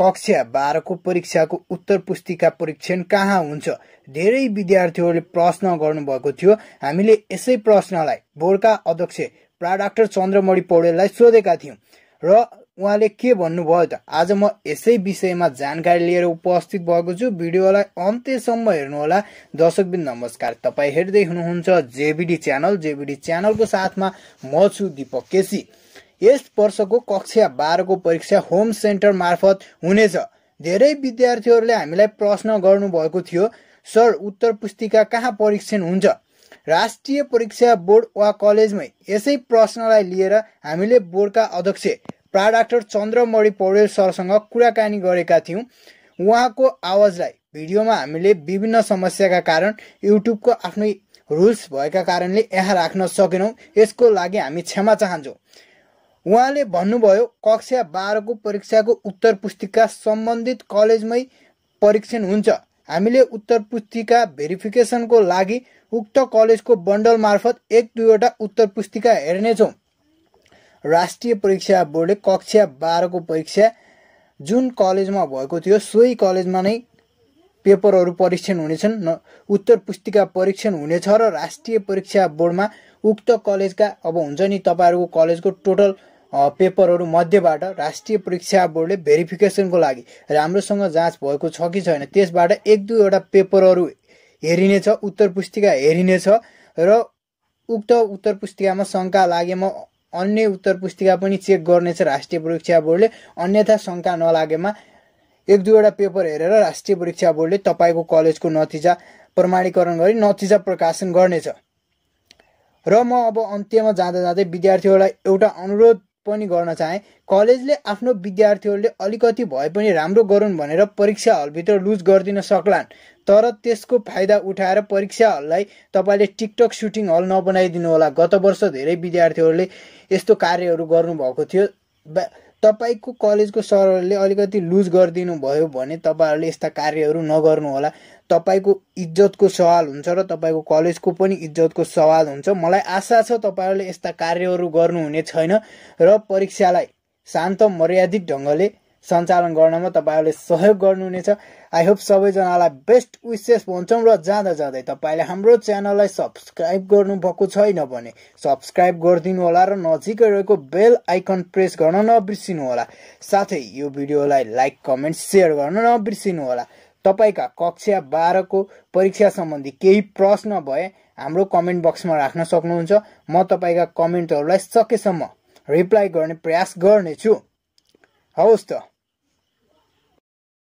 कक्षा बाह्रको परीक्षाको उत्तर पुस्तिका परीक्षण कहाँ हुन्छ धेरै विद्यार्थीहरूले प्रश्न गर्नुभएको थियो हामीले यसै प्रश्नलाई बोर्डका अध्यक्ष प्रा डाक्टर चन्द्रमणि पौडेललाई सोधेका थियौँ र उहाँले के भन्नुभयो त आज म यसै विषयमा जानकारी लिएर उपस्थित भएको छु भिडियोलाई अन्त्यसम्म हेर्नुहोला दर्शकबिन नमस्कार तपाईँ हेर्दै हुनुहुन्छ जेबिडी च्यानल जेबिडी च्यानलको साथमा म छु दिपक केसी यस वर्षको कक्षा बाह्रको परीक्षा होम सेन्टर मार्फत हुनेछ धेरै विद्यार्थीहरूले हामीलाई प्रश्न गर्नुभएको थियो सर उत्तर पुस्तिका कहाँ परीक्षण हुन्छ राष्ट्रिय परीक्षा बोर्ड वा कलेजमै यसै प्रश्नलाई लिएर हामीले बोर्डका अध्यक्ष प्राडाक्टर चन्द्रमणि पौडेल सरसँग कुराकानी गरेका थियौँ उहाँको आवाजलाई भिडियोमा हामीले विभिन्न समस्याका कारण युट्युबको आफ्नै रुल्स भएका कारणले यहाँ राख्न सकेनौँ यसको लागि हामी क्षमा चाहन्छौँ उहाँले भन्नुभयो कक्षा बाह्रको परीक्षाको उत्तर पुस्तिका सम्बन्धित कलेजमै परीक्षण हुन्छ हामीले उत्तर पुस्तिका भेरिफिकेसनको लागि उक्त कलेजको बन्डल मार्फत एक दुईवटा उत्तर पुस्तिका हेर्नेछौँ राष्ट्रिय परीक्षा बोर्डले कक्षा बाह्रको परीक्षा जुन कलेजमा भएको थियो सोही कलेजमा नै पेपरहरू परीक्षण हुनेछन् न उत्तर पुस्तिका परीक्षण हुनेछ र राष्ट्रिय परीक्षा बोर्डमा उक्त कलेजका अब हुन्छ नि तपाईँहरूको कलेजको टोटल पेपरहरू मध्येबाट राष्ट्रिय परीक्षा बोर्डले भेरिफिकेसनको लागि राम्रोसँग जाँच भएको छ कि छैन त्यसबाट एक दुईवटा पेपरहरू हेरिनेछ उत्तर पुस्तिका हेरिनेछ र उक्त उत्तर पुस्तिकामा शङ्का लागेमा अन्य उत्तर पुस्तिका पनि चेक गर्नेछ राष्ट्रिय परीक्षा बोर्डले अन्यथा शङ्का नलागेमा एक दुईवटा पेपर हेरेर राष्ट्रिय परीक्षा बोर्डले तपाईँको कलेजको नतिजा प्रमाणीकरण गरी नतिजा प्रकाशन गर्नेछ र म अब अन्त्यमा जाँदा जाँदै विद्यार्थीहरूलाई एउटा अनुरोध पनि गर्न चाहे कलेजले आफ्नो विद्यार्थीहरूले अलिकति भए पनि राम्रो गरून् भनेर परीक्षा हलभित्र लुज गरिदिन सक्लान् तर त्यसको फाइदा उठाएर परीक्षा हललाई तपाईँले टिकटक सुटिङ हल नबनाइदिनु होला गत वर्ष धेरै विद्यार्थीहरूले यस्तो कार्यहरू गर्नुभएको थियो तपाईँको कलेजको सरहरूले अलिकति लुज गरिदिनु भयो भने तपाईँहरूले यस्ता कार्यहरू नगर्नु होला तपाईँको इज्जतको सवाल हुन्छ र तपाईँको कलेजको पनि इज्जतको सवाल हुन्छ मलाई आशा छ तपाईँहरूले यस्ता कार्यहरू गर्नुहुने छैन र परीक्षालाई शान्त मर्यादित ढङ्गले सञ्चालन गर्नमा तपाईँहरूले सहयोग गर्नुहुनेछ आई होप सबैजनालाई बेस्ट विसेस भन्छौँ र जाँदा जाँदै तपाईँले हाम्रो च्यानललाई सब्सक्राइब गर्नुभएको छैन भने सब्सक्राइब गरिदिनु होला र नजिकै रहेको बेल आइकन प्रेस गर्न नबिर्सिनु होला साथै यो भिडियोलाई लाइक कमेन्ट सेयर गर्न नबिर्सिनु होला तपाईँका कक्षा बाह्रको परीक्षा सम्बन्धी केही प्रश्न भए हाम्रो कमेन्ट बक्समा राख्न सक्नुहुन्छ म तपाईँका कमेन्टहरूलाई सकेसम्म रिप्लाई गर्ने प्रयास गर्नेछु हवस् त